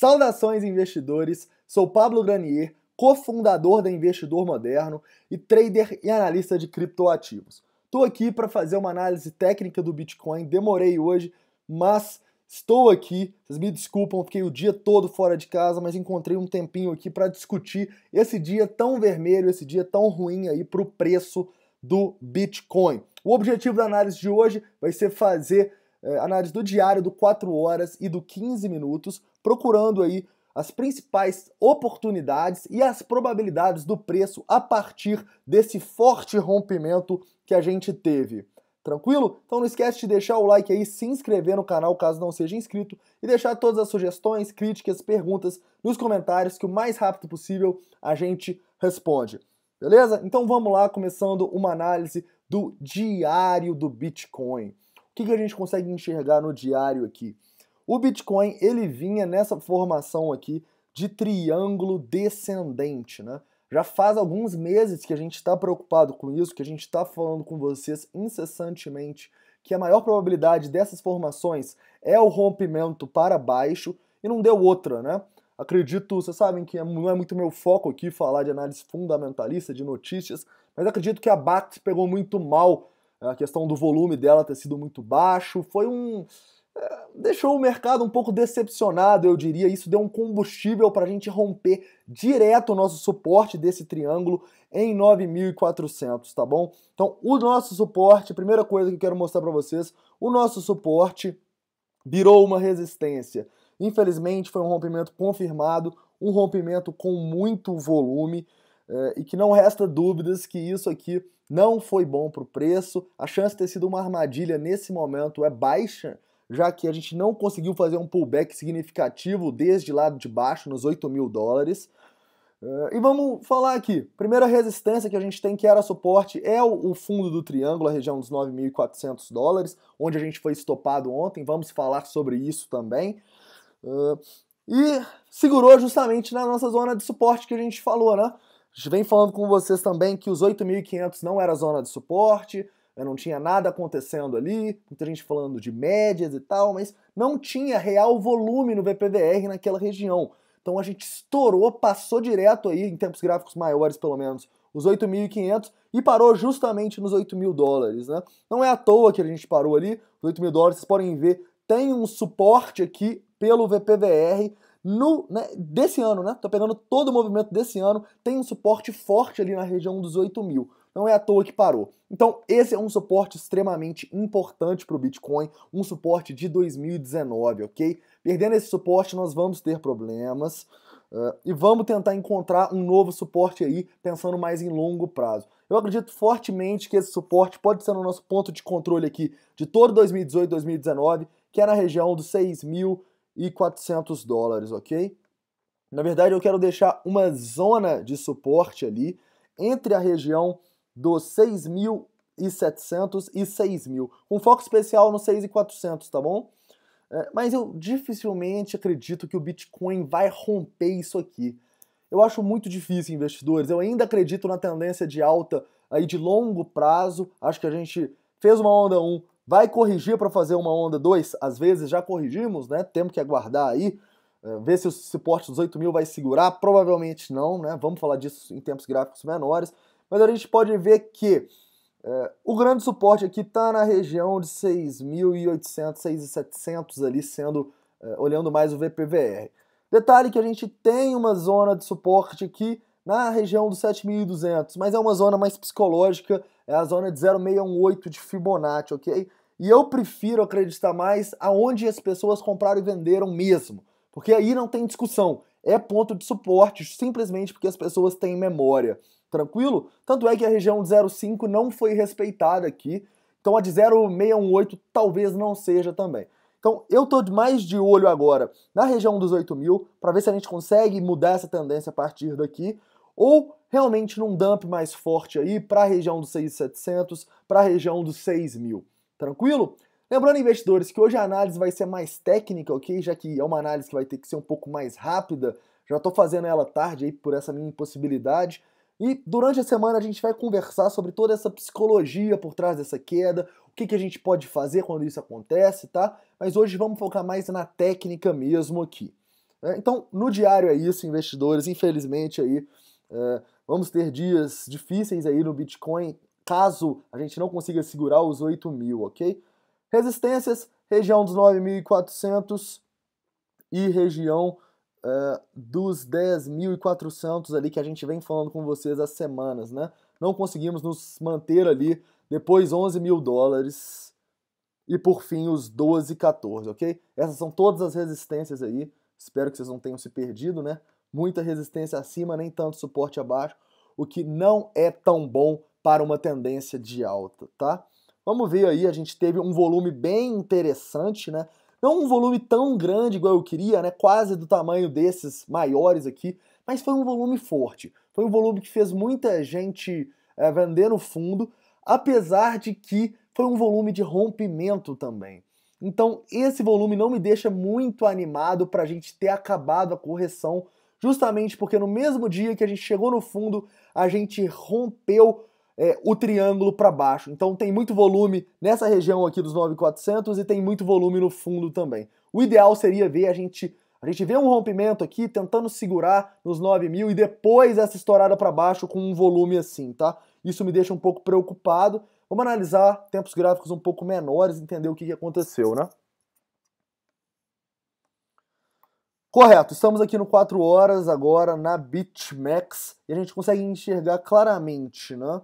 Saudações, investidores! Sou Pablo Granier, cofundador da Investidor Moderno e trader e analista de criptoativos. Estou aqui para fazer uma análise técnica do Bitcoin, demorei hoje, mas estou aqui. Vocês me desculpam, fiquei o dia todo fora de casa, mas encontrei um tempinho aqui para discutir esse dia tão vermelho, esse dia tão ruim aí para o preço do Bitcoin. O objetivo da análise de hoje vai ser fazer é, análise do diário do 4 horas e do 15 minutos, procurando aí as principais oportunidades e as probabilidades do preço a partir desse forte rompimento que a gente teve. Tranquilo? Então não esquece de deixar o like aí, se inscrever no canal caso não seja inscrito e deixar todas as sugestões, críticas, perguntas nos comentários que o mais rápido possível a gente responde. Beleza? Então vamos lá, começando uma análise do diário do Bitcoin que, que a gente consegue enxergar no diário aqui? O Bitcoin ele vinha nessa formação aqui de triângulo descendente, né? Já faz alguns meses que a gente está preocupado com isso, que a gente está falando com vocês incessantemente que a maior probabilidade dessas formações é o rompimento para baixo e não deu outra, né? Acredito, vocês sabem que é não é muito meu foco aqui falar de análise fundamentalista, de notícias, mas acredito que a bat pegou muito mal a questão do volume dela ter sido muito baixo, foi um é, deixou o mercado um pouco decepcionado, eu diria. Isso deu um combustível para a gente romper direto o nosso suporte desse triângulo em 9.400, tá bom? Então, o nosso suporte, primeira coisa que eu quero mostrar para vocês, o nosso suporte virou uma resistência. Infelizmente, foi um rompimento confirmado, um rompimento com muito volume, é, e que não resta dúvidas que isso aqui não foi bom para o preço. A chance de ter sido uma armadilha nesse momento é baixa, já que a gente não conseguiu fazer um pullback significativo desde lá de baixo, nos 8 mil dólares. Eh, e vamos falar aqui. Primeira resistência que a gente tem, que era suporte, é o fundo do triângulo, a região dos 9.400 dólares, onde a gente foi estopado ontem. Vamos falar sobre isso também. Eh, e segurou justamente na nossa zona de suporte que a gente falou, né? A gente vem falando com vocês também que os 8.500 não era zona de suporte, né, não tinha nada acontecendo ali, muita gente falando de médias e tal, mas não tinha real volume no VPVR naquela região. Então a gente estourou, passou direto aí, em tempos gráficos maiores pelo menos, os 8.500 e parou justamente nos 8.000 mil dólares, né? Não é à toa que a gente parou ali, os 8.000 mil dólares, vocês podem ver, tem um suporte aqui pelo VPVR, no, né, desse ano, né? Tô pegando todo o movimento desse ano, tem um suporte forte ali na região dos 8 mil. Não é à toa que parou. Então, esse é um suporte extremamente importante para o Bitcoin, um suporte de 2019, ok? Perdendo esse suporte, nós vamos ter problemas. Uh, e vamos tentar encontrar um novo suporte aí, pensando mais em longo prazo. Eu acredito fortemente que esse suporte pode ser no nosso ponto de controle aqui de todo 2018, 2019, que é na região dos 6 mil, e 400 dólares, ok? Na verdade, eu quero deixar uma zona de suporte ali entre a região dos 6.700 e 6.000, com um foco especial no 6.400, tá bom? É, mas eu dificilmente acredito que o Bitcoin vai romper isso aqui. Eu acho muito difícil, investidores. Eu ainda acredito na tendência de alta aí de longo prazo. Acho que a gente fez uma onda 1, Vai corrigir para fazer uma onda 2? Às vezes já corrigimos, né? Temos que aguardar aí, eh, ver se o suporte dos 8 mil vai segurar. Provavelmente não, né? Vamos falar disso em tempos gráficos menores. Mas a gente pode ver que é, o grande suporte aqui está na região de 6.800, 6.700 ali, sendo, é, olhando mais o VPVR. Detalhe que a gente tem uma zona de suporte aqui na região dos 7.200, mas é uma zona mais psicológica, é a zona de 0,618 de Fibonacci, ok? E eu prefiro acreditar mais aonde as pessoas compraram e venderam mesmo, porque aí não tem discussão. É ponto de suporte, simplesmente porque as pessoas têm memória. Tranquilo? Tanto é que a região de 05 não foi respeitada aqui, então a de 0618 talvez não seja também. Então eu estou mais de olho agora na região dos 8 mil para ver se a gente consegue mudar essa tendência a partir daqui ou realmente num dump mais forte aí para a região dos 6.700, para a região dos 6 mil. Tranquilo? Lembrando, investidores, que hoje a análise vai ser mais técnica, ok? Já que é uma análise que vai ter que ser um pouco mais rápida. Já estou fazendo ela tarde aí por essa minha impossibilidade. E durante a semana a gente vai conversar sobre toda essa psicologia por trás dessa queda, o que, que a gente pode fazer quando isso acontece, tá? Mas hoje vamos focar mais na técnica mesmo aqui. É, então, no diário é isso, investidores. Infelizmente aí é, vamos ter dias difíceis aí no Bitcoin caso a gente não consiga segurar os 8 mil, ok? Resistências, região dos 9.400 e região uh, dos 10.400 ali que a gente vem falando com vocês há semanas, né? Não conseguimos nos manter ali, depois 11 mil dólares e por fim os 12, 14, ok? Essas são todas as resistências aí, espero que vocês não tenham se perdido, né? Muita resistência acima, nem tanto suporte abaixo, o que não é tão bom para uma tendência de alta, tá? Vamos ver aí, a gente teve um volume bem interessante, né? Não um volume tão grande igual eu queria, né? Quase do tamanho desses maiores aqui, mas foi um volume forte. Foi um volume que fez muita gente é, vender no fundo, apesar de que foi um volume de rompimento também. Então, esse volume não me deixa muito animado para a gente ter acabado a correção, justamente porque no mesmo dia que a gente chegou no fundo, a gente rompeu é, o triângulo para baixo. Então tem muito volume nessa região aqui dos 9400 e tem muito volume no fundo também. O ideal seria ver a gente a gente vê um rompimento aqui tentando segurar nos 9 mil e depois essa estourada para baixo com um volume assim, tá? Isso me deixa um pouco preocupado. Vamos analisar tempos gráficos um pouco menores, entender o que, que aconteceu, né? Correto, estamos aqui no 4 horas agora na BitMEX e a gente consegue enxergar claramente, né?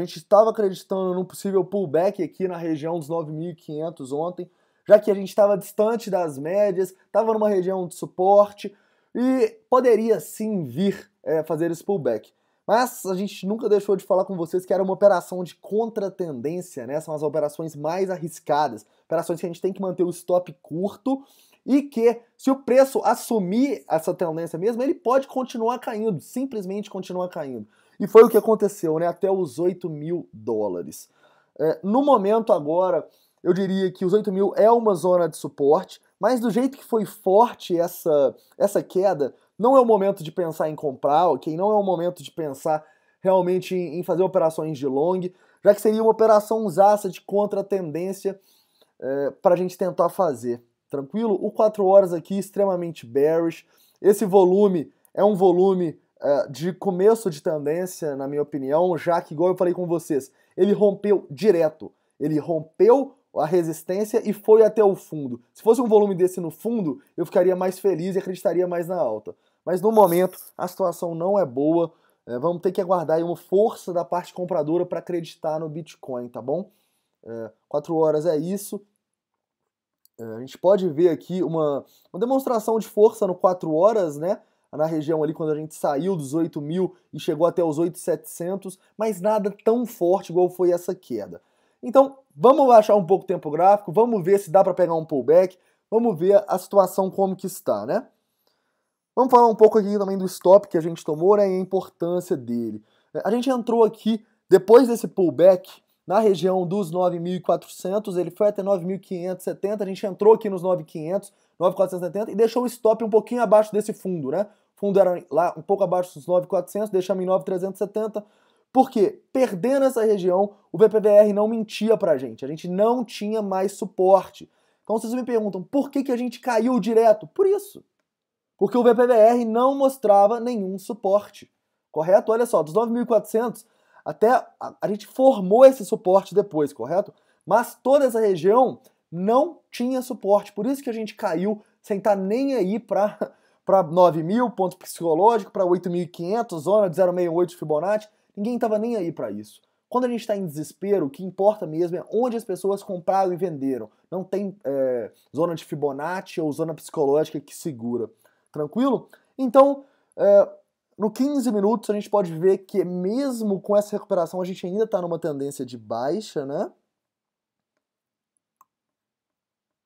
A gente estava acreditando num possível pullback aqui na região dos 9.500 ontem, já que a gente estava distante das médias, estava numa região de suporte e poderia sim vir é, fazer esse pullback. Mas a gente nunca deixou de falar com vocês que era uma operação de contratendência, né? São as operações mais arriscadas, operações que a gente tem que manter o stop curto e que se o preço assumir essa tendência mesmo, ele pode continuar caindo, simplesmente continuar caindo. E foi o que aconteceu, né? Até os 8 mil dólares. É, no momento agora, eu diria que os 8 mil é uma zona de suporte, mas do jeito que foi forte essa, essa queda, não é o momento de pensar em comprar, ok? Não é o momento de pensar realmente em, em fazer operações de long, já que seria uma operação usaça de contra tendência é, para a gente tentar fazer. Tranquilo? O 4 horas aqui extremamente bearish. Esse volume é um volume é, de começo de tendência, na minha opinião, já que, igual eu falei com vocês, ele rompeu direto. Ele rompeu a resistência e foi até o fundo. Se fosse um volume desse no fundo, eu ficaria mais feliz e acreditaria mais na alta. Mas no momento, a situação não é boa. É, vamos ter que aguardar uma força da parte compradora para acreditar no Bitcoin, tá bom? É, quatro horas é isso. É, a gente pode ver aqui uma, uma demonstração de força no 4 horas, né? na região ali quando a gente saiu dos 8 mil e chegou até os 8,700, mas nada tão forte igual foi essa queda. Então, vamos baixar um pouco o tempo gráfico, vamos ver se dá para pegar um pullback, vamos ver a situação como que está, né? Vamos falar um pouco aqui também do stop que a gente tomou né, e a importância dele. É, a gente entrou aqui, depois desse pullback, na região dos 9.400, ele foi até 9.570, a gente entrou aqui nos 9.500, 9.470 e deixou o stop um pouquinho abaixo desse fundo, né? O fundo era lá um pouco abaixo dos 9.400, deixamos em 9.370. Porque perdendo essa região, o VPVR não mentia pra gente, a gente não tinha mais suporte. Então vocês me perguntam, por que, que a gente caiu direto? Por isso. Porque o VPVR não mostrava nenhum suporte. Correto? Olha só, dos 9.400 até a, a gente formou esse suporte depois, correto? Mas toda essa região não tinha suporte. Por isso que a gente caiu sem estar tá nem aí para para 9 mil, ponto psicológico, para 8.500, zona de 0,68 Fibonacci. Ninguém estava nem aí para isso. Quando a gente está em desespero, o que importa mesmo é onde as pessoas compraram e venderam. Não tem é, zona de Fibonacci ou zona psicológica que segura. Tranquilo? Então, é, no 15 minutos a gente pode ver que mesmo com essa recuperação a gente ainda está numa tendência de baixa, né?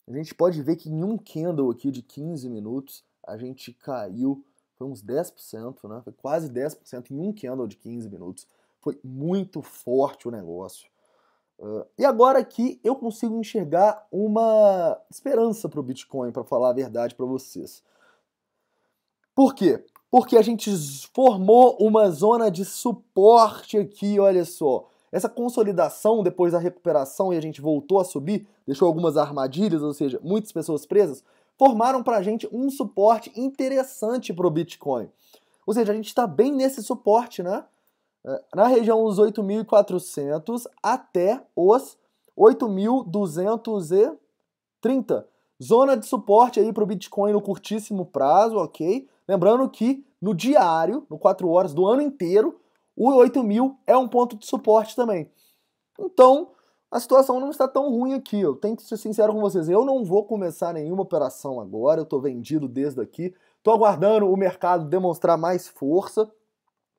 A gente pode ver que em um candle aqui de 15 minutos, a gente caiu, foi uns 10%, né? Foi quase 10% em um candle de 15 minutos. Foi muito forte o negócio. Uh, e agora aqui eu consigo enxergar uma esperança para o Bitcoin, para falar a verdade para vocês. Por quê? Porque a gente formou uma zona de suporte aqui, olha só. Essa consolidação depois da recuperação e a gente voltou a subir, deixou algumas armadilhas, ou seja, muitas pessoas presas, formaram para a gente um suporte interessante para o Bitcoin. Ou seja, a gente está bem nesse suporte, né? É, na região dos 8.400 até os 8.230. Zona de suporte aí para o Bitcoin no curtíssimo prazo, ok? Lembrando que no diário, no 4 horas do ano inteiro, o 8000 é um ponto de suporte também. Então, a situação não está tão ruim aqui. Eu tenho que ser sincero com vocês. Eu não vou começar nenhuma operação agora. Eu estou vendido desde aqui. Estou aguardando o mercado demonstrar mais força.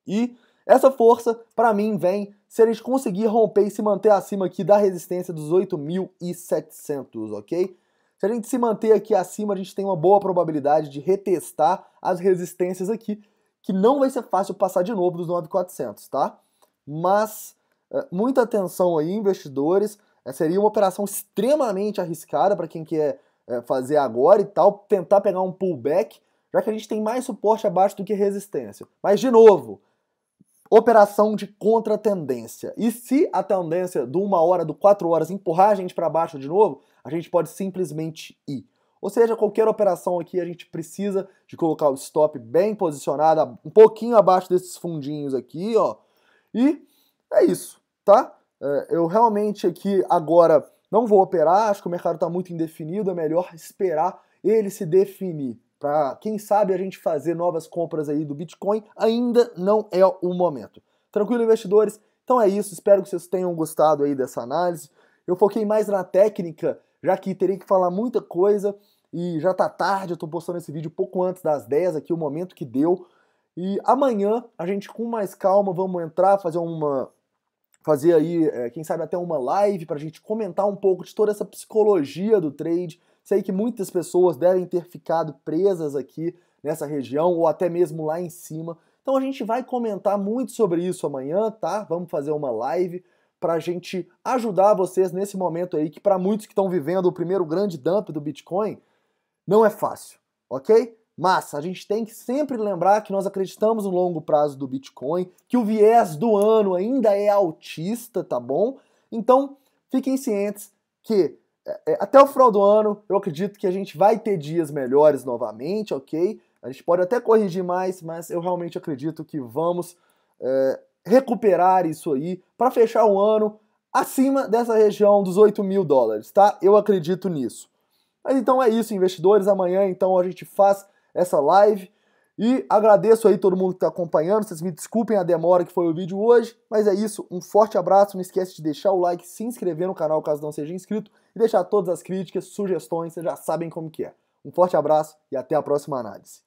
E essa força, para mim, vem se a gente conseguir romper e se manter acima aqui da resistência dos 8.700, ok? Se a gente se manter aqui acima, a gente tem uma boa probabilidade de retestar as resistências aqui que não vai ser fácil passar de novo dos 9,400, tá? Mas eh, muita atenção aí, investidores. Eh, seria uma operação extremamente arriscada para quem quer eh, fazer agora e tal, tentar pegar um pullback, já que a gente tem mais suporte abaixo do que resistência. Mas, de novo, operação de contra-tendência. E se a tendência do uma hora, do quatro horas empurrar a gente para baixo de novo, a gente pode simplesmente ir. Ou seja, qualquer operação aqui a gente precisa de colocar o stop bem posicionado, um pouquinho abaixo desses fundinhos aqui, ó. E é isso, tá? É, eu realmente aqui agora não vou operar, acho que o mercado está muito indefinido, é melhor esperar ele se definir. Para quem sabe a gente fazer novas compras aí do Bitcoin, ainda não é o momento. Tranquilo, investidores? Então é isso, espero que vocês tenham gostado aí dessa análise. Eu foquei mais na técnica, já que teria que falar muita coisa. E já tá tarde, eu tô postando esse vídeo pouco antes das 10 aqui, o momento que deu. E amanhã a gente com mais calma vamos entrar, fazer uma fazer aí, é, quem sabe até uma live pra gente comentar um pouco de toda essa psicologia do trade. Sei que muitas pessoas devem ter ficado presas aqui nessa região ou até mesmo lá em cima. Então a gente vai comentar muito sobre isso amanhã, tá? Vamos fazer uma live para a gente ajudar vocês nesse momento aí que para muitos que estão vivendo o primeiro grande dump do Bitcoin, não é fácil, ok? Mas a gente tem que sempre lembrar que nós acreditamos no longo prazo do Bitcoin, que o viés do ano ainda é altista, tá bom? Então, fiquem cientes que é, é, até o final do ano eu acredito que a gente vai ter dias melhores novamente, ok? A gente pode até corrigir mais, mas eu realmente acredito que vamos é, recuperar isso aí para fechar o ano acima dessa região dos 8 mil dólares, tá? Eu acredito nisso. Mas então é isso, investidores. Amanhã então a gente faz essa live. E agradeço aí todo mundo que está acompanhando. Vocês me desculpem a demora que foi o vídeo hoje, mas é isso. Um forte abraço. Não esquece de deixar o like, se inscrever no canal caso não seja inscrito e deixar todas as críticas, sugestões. Vocês já sabem como que é. Um forte abraço e até a próxima análise.